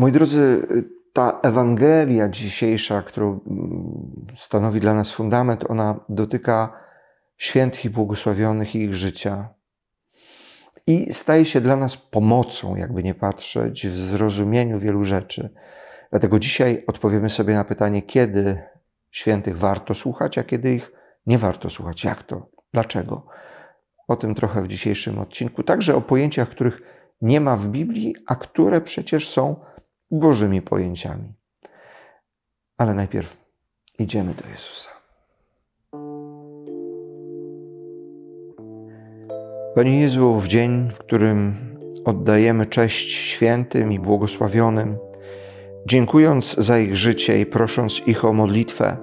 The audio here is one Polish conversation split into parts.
Moi drodzy, ta Ewangelia dzisiejsza, która mm, stanowi dla nas fundament, ona dotyka świętych i błogosławionych i ich życia. I staje się dla nas pomocą, jakby nie patrzeć, w zrozumieniu wielu rzeczy. Dlatego dzisiaj odpowiemy sobie na pytanie, kiedy świętych warto słuchać, a kiedy ich nie warto słuchać. Jak to? Dlaczego? O tym trochę w dzisiejszym odcinku. Także o pojęciach, których nie ma w Biblii, a które przecież są Bożymi pojęciami. Ale najpierw idziemy do Jezusa. Panie Jezu, w dzień, w którym oddajemy cześć świętym i błogosławionym, dziękując za ich życie i prosząc ich o modlitwę,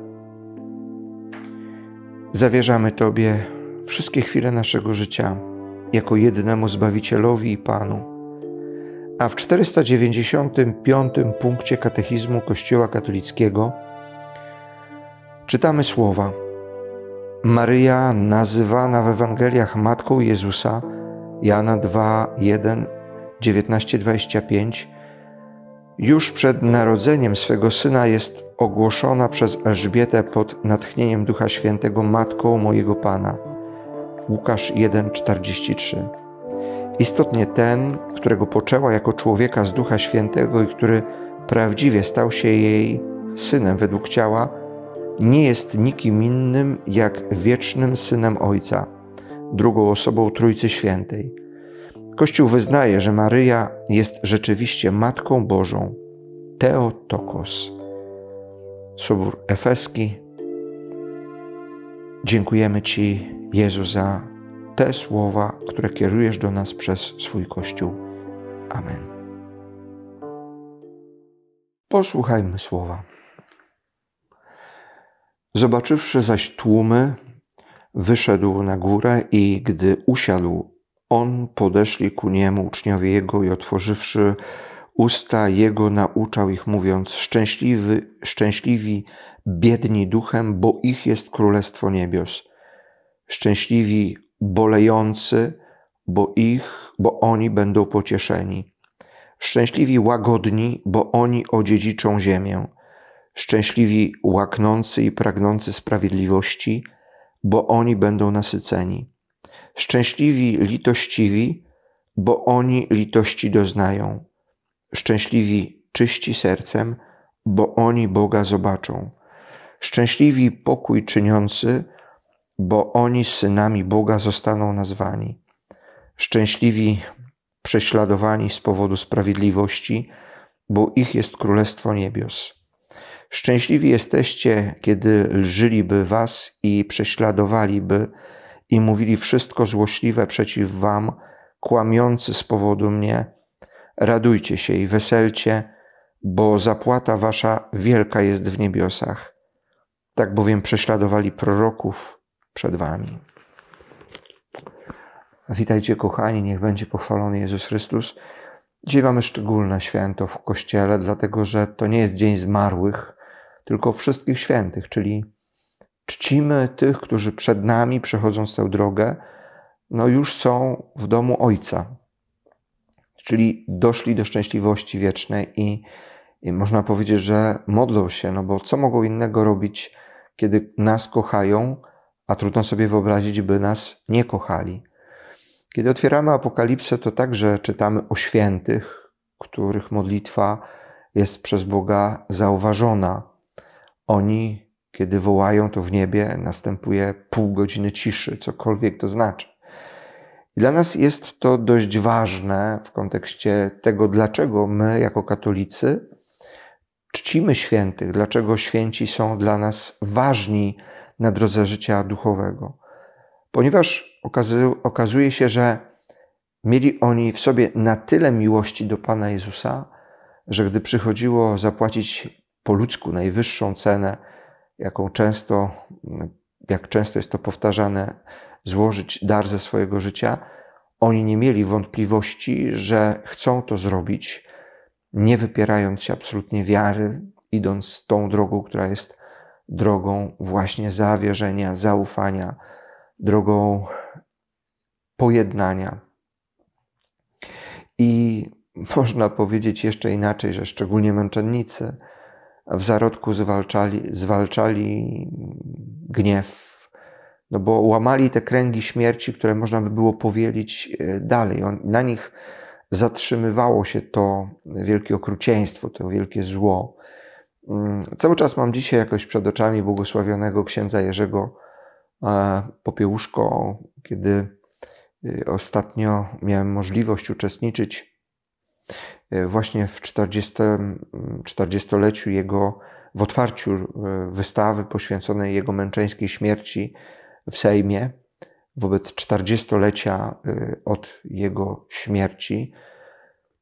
zawierzamy Tobie wszystkie chwile naszego życia jako jednemu Zbawicielowi i Panu a w 495 punkcie katechizmu Kościoła katolickiego czytamy słowa: Maryja, nazywana w Ewangeliach Matką Jezusa, Jana 2, 1, 19, 25, już przed narodzeniem swego syna jest ogłoszona przez Elżbietę pod natchnieniem Ducha Świętego Matką mojego Pana. Łukasz 1:43 Istotnie ten, którego poczęła jako człowieka z Ducha Świętego i który prawdziwie stał się jej synem według ciała, nie jest nikim innym jak wiecznym synem Ojca, drugą osobą Trójcy Świętej. Kościół wyznaje, że Maryja jest rzeczywiście Matką Bożą, Teotokos. Sobór Efeski. Dziękujemy Ci, Jezu, za te słowa, które kierujesz do nas przez swój Kościół. Amen. Posłuchajmy słowa. Zobaczywszy zaś tłumy, wyszedł na górę i gdy usiadł, on podeszli ku niemu uczniowie jego i otworzywszy usta jego nauczał ich mówiąc: „Szczęśliwi, szczęśliwi biedni duchem, bo ich jest królestwo niebios. Szczęśliwi bolejący, bo ich, bo oni będą pocieszeni. Szczęśliwi łagodni, bo oni odziedziczą ziemię. Szczęśliwi łaknący i pragnący sprawiedliwości, bo oni będą nasyceni. Szczęśliwi litościwi, bo oni litości doznają. Szczęśliwi czyści sercem, bo oni Boga zobaczą. Szczęśliwi pokój czyniący, bo oni synami Boga zostaną nazwani. Szczęśliwi prześladowani z powodu sprawiedliwości, bo ich jest Królestwo Niebios. Szczęśliwi jesteście, kiedy lżyliby was i prześladowaliby i mówili wszystko złośliwe przeciw wam, kłamiący z powodu mnie. Radujcie się i weselcie, bo zapłata wasza wielka jest w niebiosach. Tak bowiem prześladowali proroków, przed Wami. Witajcie, kochani, niech będzie pochwalony Jezus Chrystus. Dzisiaj mamy szczególne święto w Kościele, dlatego że to nie jest Dzień Zmarłych, tylko wszystkich świętych, czyli czcimy tych, którzy przed nami przechodząc tę drogę, no już są w domu Ojca, czyli doszli do szczęśliwości wiecznej i, i można powiedzieć, że modlą się, no bo co mogą innego robić, kiedy nas kochają, a trudno sobie wyobrazić, by nas nie kochali. Kiedy otwieramy Apokalipsę, to także czytamy o świętych, których modlitwa jest przez Boga zauważona. Oni, kiedy wołają to w niebie, następuje pół godziny ciszy, cokolwiek to znaczy. I dla nas jest to dość ważne w kontekście tego, dlaczego my, jako katolicy, czcimy świętych, dlaczego święci są dla nas ważni, na drodze życia duchowego. Ponieważ okazuje się, że mieli oni w sobie na tyle miłości do Pana Jezusa, że gdy przychodziło zapłacić po ludzku najwyższą cenę, jaką często, jak często jest to powtarzane, złożyć dar ze swojego życia, oni nie mieli wątpliwości, że chcą to zrobić, nie wypierając się absolutnie wiary, idąc tą drogą, która jest drogą właśnie zawierzenia, zaufania, drogą pojednania. I można powiedzieć jeszcze inaczej, że szczególnie męczennicy w zarodku zwalczali, zwalczali gniew, no bo łamali te kręgi śmierci, które można by było powielić e, dalej. On, na nich zatrzymywało się to wielkie okrucieństwo, to wielkie zło. Mm, cały czas mam dzisiaj jakoś przed oczami błogosławionego księdza Jerzego e, Popiełuszko, kiedy y, ostatnio miałem możliwość uczestniczyć y, właśnie w 40, 40-leciu jego, w otwarciu y, wystawy poświęconej jego męczeńskiej śmierci w Sejmie wobec 40-lecia od jego śmierci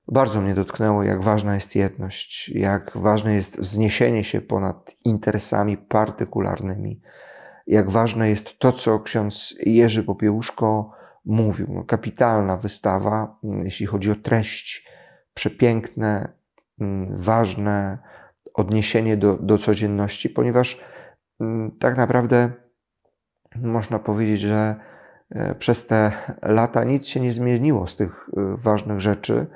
bardzo mnie dotknęło, jak ważna jest jedność, jak ważne jest wzniesienie się ponad interesami partykularnymi, jak ważne jest to, co ksiądz Jerzy Popiełuszko mówił. No, kapitalna wystawa, mm, jeśli chodzi o treść, przepiękne, mm, ważne odniesienie do, do codzienności, ponieważ mm, tak naprawdę można powiedzieć, że e, przez te lata nic się nie zmieniło z tych e, ważnych rzeczy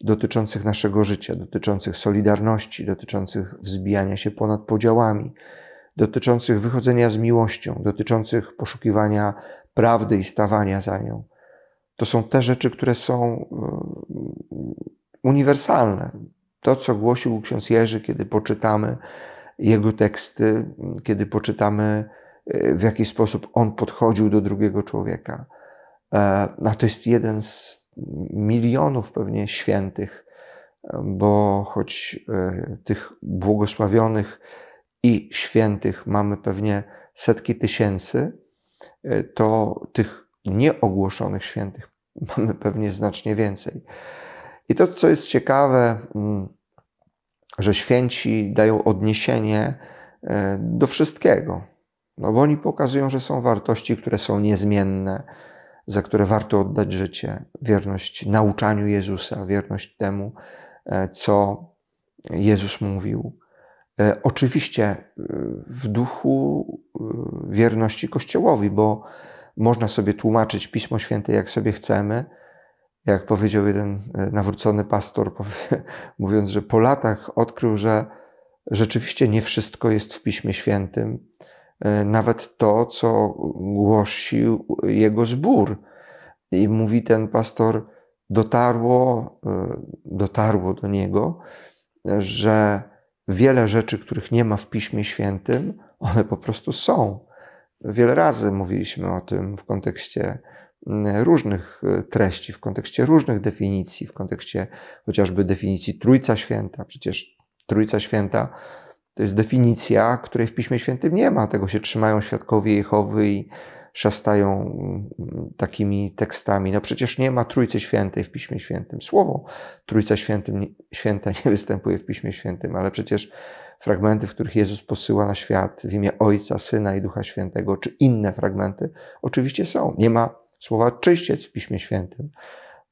dotyczących naszego życia, dotyczących solidarności, dotyczących wzbijania się ponad podziałami, dotyczących wychodzenia z miłością, dotyczących poszukiwania prawdy i stawania za nią. To są te rzeczy, które są e, uniwersalne. To, co głosił ksiądz Jerzy, kiedy poczytamy jego teksty, kiedy poczytamy, e, w jaki sposób on podchodził do drugiego człowieka. E, a to jest jeden z milionów pewnie świętych, bo choć e, tych błogosławionych i świętych mamy pewnie setki tysięcy, e, to tych nieogłoszonych świętych mamy pewnie znacznie więcej. I to, co jest ciekawe, mm, że święci dają odniesienie e, do wszystkiego, no bo oni pokazują, że są wartości, które są niezmienne, za które warto oddać życie, wierność nauczaniu Jezusa, wierność temu, e, co Jezus mówił. E, oczywiście e, w duchu wierności Kościołowi, bo można sobie tłumaczyć Pismo Święte jak sobie chcemy. Jak powiedział jeden nawrócony pastor, mówiąc, że po latach odkrył, że rzeczywiście nie wszystko jest w Piśmie Świętym, E, nawet to, co głosił jego zbór. I mówi ten pastor, dotarło, e, dotarło do niego, że wiele rzeczy, których nie ma w Piśmie Świętym, one po prostu są. Wiele razy mówiliśmy o tym w kontekście różnych e, treści, w kontekście różnych definicji, w kontekście chociażby definicji Trójca Święta. Przecież Trójca Święta to jest definicja, której w Piśmie Świętym nie ma. Tego się trzymają świadkowie Jehowy i szastają mm, takimi tekstami. No przecież nie ma Trójcy Świętej w Piśmie Świętym. Słowo Trójca Świętym, Święta nie występuje w Piśmie Świętym, ale przecież fragmenty, w których Jezus posyła na świat w imię Ojca, Syna i Ducha Świętego, czy inne fragmenty, oczywiście są. Nie ma słowa czyściec w Piśmie Świętym.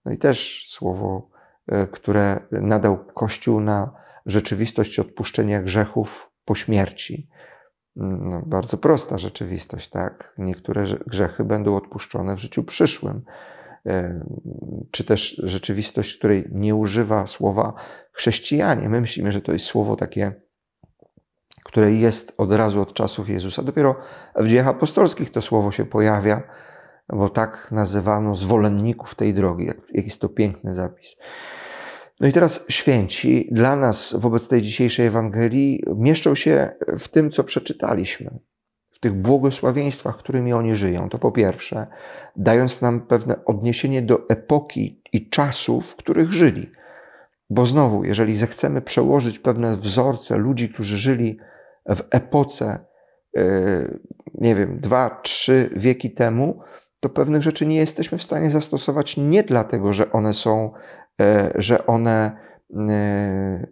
No i też słowo, e, które nadał Kościół na rzeczywistość odpuszczenia grzechów po śmierci. Mm, no, bardzo prosta rzeczywistość, tak? Niektóre grzechy będą odpuszczone w życiu przyszłym. E, czy też rzeczywistość, której nie używa słowa chrześcijanie. My myślimy, że to jest słowo takie, które jest od razu od czasów Jezusa. Dopiero w dziejach apostolskich to słowo się pojawia, bo tak nazywano zwolenników tej drogi. Jaki jest to piękny zapis. No i teraz święci dla nas wobec tej dzisiejszej Ewangelii mieszczą się w tym, co przeczytaliśmy, w tych błogosławieństwach, którymi oni żyją. To po pierwsze, dając nam pewne odniesienie do epoki i czasów, w których żyli. Bo znowu, jeżeli zechcemy przełożyć pewne wzorce ludzi, którzy żyli w epoce, e, nie wiem, dwa, trzy wieki temu, to pewnych rzeczy nie jesteśmy w stanie zastosować nie dlatego, że one są E, że one e, e,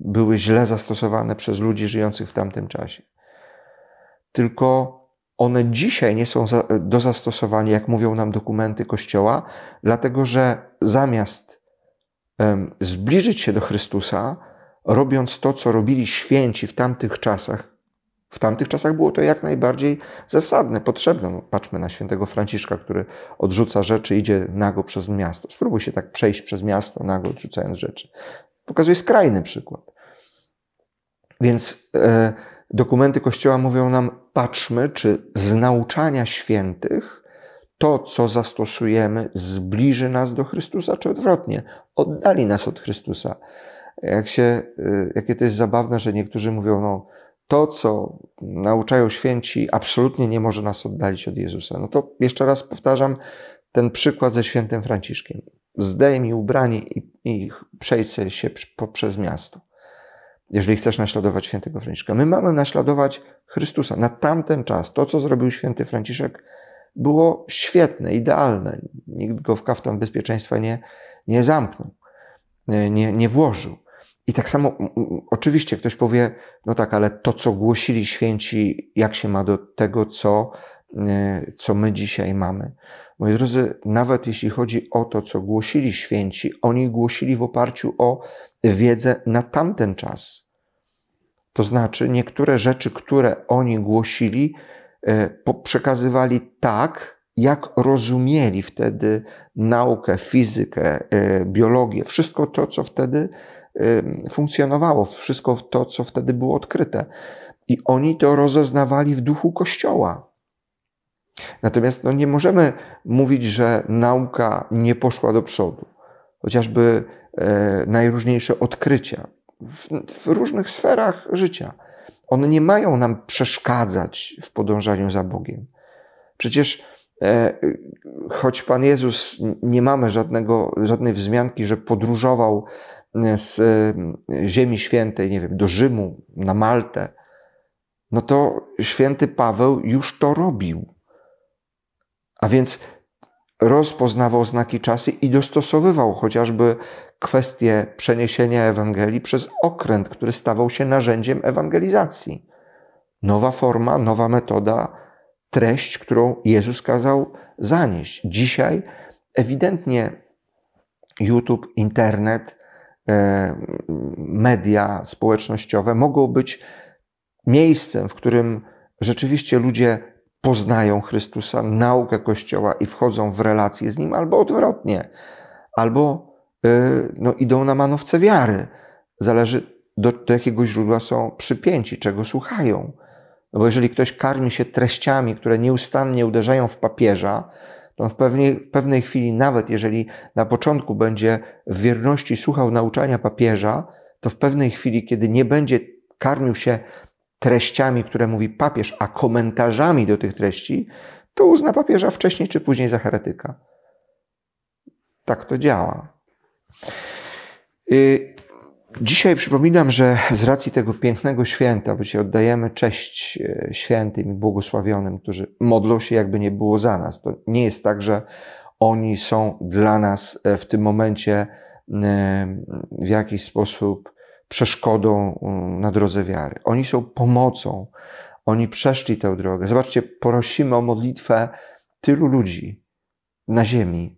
były źle zastosowane przez ludzi żyjących w tamtym czasie. Tylko one dzisiaj nie są do zastosowania, jak mówią nam dokumenty Kościoła, dlatego że zamiast zbliżyć się do Chrystusa, robiąc to, co robili święci w tamtych czasach, w tamtych czasach było to jak najbardziej zasadne, potrzebne. No, patrzmy na świętego Franciszka, który odrzuca rzeczy, idzie nago przez miasto. Spróbuj się tak przejść przez miasto nago, odrzucając rzeczy. Pokazuje skrajny przykład. Więc e, dokumenty Kościoła mówią nam, patrzmy, czy z nauczania świętych to, co zastosujemy, zbliży nas do Chrystusa, czy odwrotnie, oddali nas od Chrystusa. Jak się, e, jakie to jest zabawne, że niektórzy mówią, no, to, co nauczają święci, absolutnie nie może nas oddalić od Jezusa. No to jeszcze raz powtarzam ten przykład ze świętym Franciszkiem. Zdejmij ubranie i, i przejdź się poprzez miasto, jeżeli chcesz naśladować świętego Franciszka. My mamy naśladować Chrystusa. Na tamten czas to, co zrobił święty Franciszek, było świetne, idealne. Nikt go w kaftan bezpieczeństwa nie, nie zamknął, nie, nie włożył. I tak samo, oczywiście ktoś powie, no tak, ale to, co głosili święci, jak się ma do tego, co, e, co my dzisiaj mamy. Moi drodzy, nawet jeśli chodzi o to, co głosili święci, oni głosili w oparciu o wiedzę na tamten czas. To znaczy, niektóre rzeczy, które oni głosili, e, przekazywali tak, jak rozumieli wtedy naukę, fizykę, e, biologię, wszystko to, co wtedy funkcjonowało, wszystko to, co wtedy było odkryte. I oni to rozeznawali w duchu Kościoła. Natomiast no, nie możemy mówić, że nauka nie poszła do przodu. Chociażby e, najróżniejsze odkrycia w, w różnych sferach życia. One nie mają nam przeszkadzać w podążaniu za Bogiem. Przecież e, choć Pan Jezus nie mamy żadnego, żadnej wzmianki, że podróżował z Ziemi Świętej, nie wiem, do Rzymu, na Maltę, no to święty Paweł już to robił. A więc rozpoznawał znaki czasy i dostosowywał chociażby kwestię przeniesienia Ewangelii przez okręt, który stawał się narzędziem ewangelizacji. Nowa forma, nowa metoda, treść, którą Jezus kazał zanieść. Dzisiaj ewidentnie YouTube, internet, E, media społecznościowe mogą być miejscem, w którym rzeczywiście ludzie poznają Chrystusa, naukę Kościoła i wchodzą w relacje z Nim, albo odwrotnie, albo y, no, idą na manowce wiary. Zależy, do, do jakiego źródła są przypięci, czego słuchają. No bo jeżeli ktoś karmi się treściami, które nieustannie uderzają w papieża, to on w pewnej, w pewnej chwili, nawet jeżeli na początku będzie w wierności słuchał nauczania papieża, to w pewnej chwili, kiedy nie będzie karmił się treściami, które mówi papież, a komentarzami do tych treści, to uzna papieża wcześniej czy później za heretyka. Tak to działa. Y, Dzisiaj przypominam, że z racji tego pięknego święta, bo dzisiaj oddajemy cześć e, świętym i błogosławionym, którzy modlą się jakby nie było za nas. To nie jest tak, że oni są dla nas e, w tym momencie e, w jakiś sposób przeszkodą na drodze wiary. Oni są pomocą. Oni przeszli tę drogę. Zobaczcie, prosimy o modlitwę tylu ludzi na ziemi,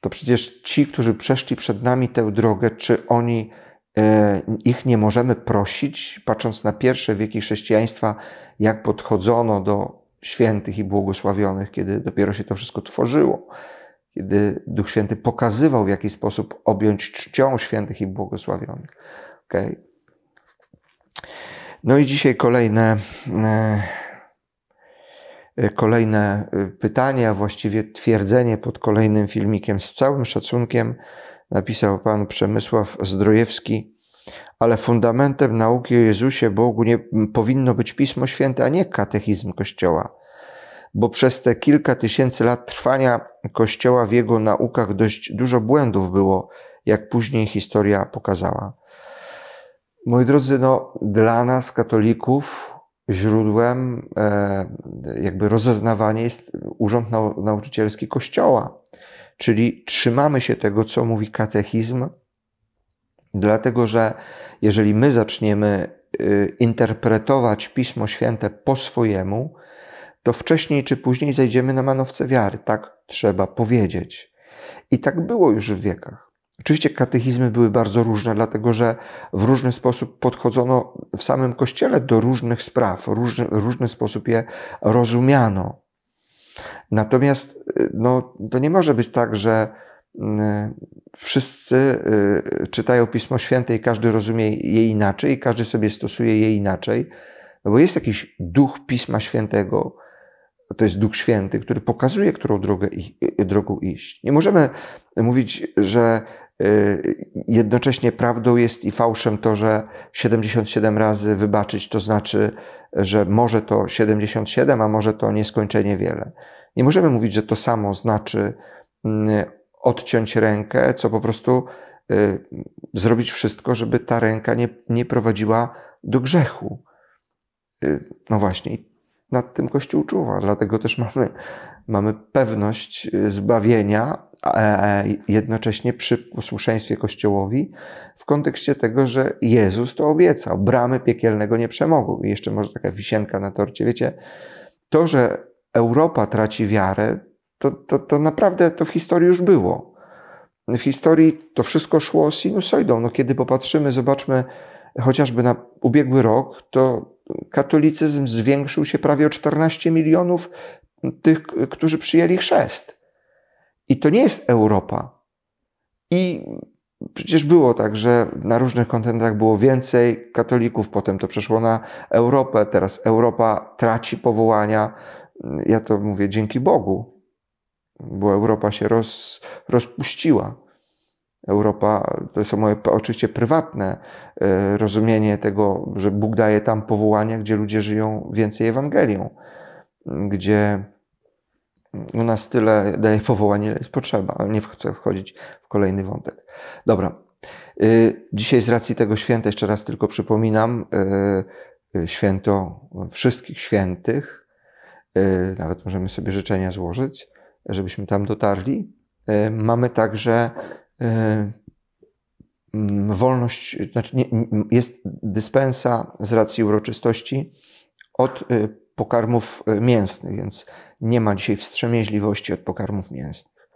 to przecież ci, którzy przeszli przed nami tę drogę, czy oni e, ich nie możemy prosić, patrząc na pierwsze wieki chrześcijaństwa, jak podchodzono do świętych i błogosławionych, kiedy dopiero się to wszystko tworzyło, kiedy Duch Święty pokazywał, w jaki sposób objąć czcią świętych i błogosławionych. Okay. No i dzisiaj kolejne e, Y, kolejne y, pytanie, a właściwie twierdzenie pod kolejnym filmikiem. Z całym szacunkiem napisał pan Przemysław Zdrojewski, ale fundamentem nauki o Jezusie Bogu nie powinno być Pismo Święte, a nie katechizm Kościoła. Bo przez te kilka tysięcy lat trwania Kościoła w jego naukach dość dużo błędów było, jak później historia pokazała. Moi drodzy, no, dla nas, katolików, źródłem e, jakby rozeznawanie jest Urząd Nauczycielski Kościoła. Czyli trzymamy się tego, co mówi katechizm, dlatego że jeżeli my zaczniemy y, interpretować Pismo Święte po swojemu, to wcześniej czy później zejdziemy na manowce wiary. Tak trzeba powiedzieć. I tak było już w wiekach. Oczywiście katechizmy były bardzo różne, dlatego że w różny sposób podchodzono w samym kościele do różnych spraw, różny, różny sposób je rozumiano. Natomiast y, no, to nie może być tak, że y, wszyscy y, czytają Pismo Święte i każdy rozumie je inaczej, i każdy sobie stosuje je inaczej, bo jest jakiś duch Pisma Świętego, to jest Duch Święty, który pokazuje, którą drogę, drogą iść. Nie możemy mówić, że Y, jednocześnie prawdą jest i fałszem to, że 77 razy wybaczyć to znaczy, że może to 77, a może to nieskończenie wiele. Nie możemy mówić, że to samo znaczy mm, odciąć rękę, co po prostu y, zrobić wszystko, żeby ta ręka nie, nie prowadziła do grzechu. Y, no właśnie, nad tym Kościół czuwa, dlatego też mamy, mamy pewność zbawienia, jednocześnie przy posłuszeństwie Kościołowi w kontekście tego, że Jezus to obiecał. Bramy piekielnego nie przemogą. I jeszcze może taka wisienka na torcie. Wiecie, to, że Europa traci wiarę, to, to, to naprawdę to w historii już było. W historii to wszystko szło sinusoidą. No, kiedy popatrzymy, zobaczmy chociażby na ubiegły rok, to katolicyzm zwiększył się prawie o 14 milionów tych, którzy przyjęli chrzest. I to nie jest Europa. I przecież było tak, że na różnych kontynentach było więcej katolików, potem to przeszło na Europę, teraz Europa traci powołania. Ja to mówię dzięki Bogu, bo Europa się roz, rozpuściła. Europa, to jest moje oczywiście prywatne e, rozumienie tego, że Bóg daje tam powołania, gdzie ludzie żyją więcej Ewangelią, gdzie u nas tyle daje powołanie, ile jest potrzeba, ale nie chcę wchodzić w kolejny wątek. Dobra. Y, dzisiaj z racji tego święta, jeszcze raz tylko przypominam, y, y, święto wszystkich świętych, nawet możemy sobie życzenia złożyć, żebyśmy tam dotarli. Mamy także mm, wolność, znaczy nie, jest dyspensa z racji uroczystości od pokarmów mięsnych, więc nie ma dzisiaj wstrzemięźliwości od pokarmów mięsnych.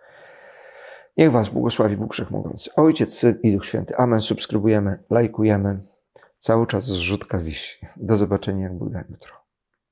Niech Was błogosławi Bóg Wszechmogący. Ojciec, Syn i Duch Święty. Amen. Subskrybujemy, lajkujemy. Cały czas zrzutka wisi. Do zobaczenia, jak Buda jutro.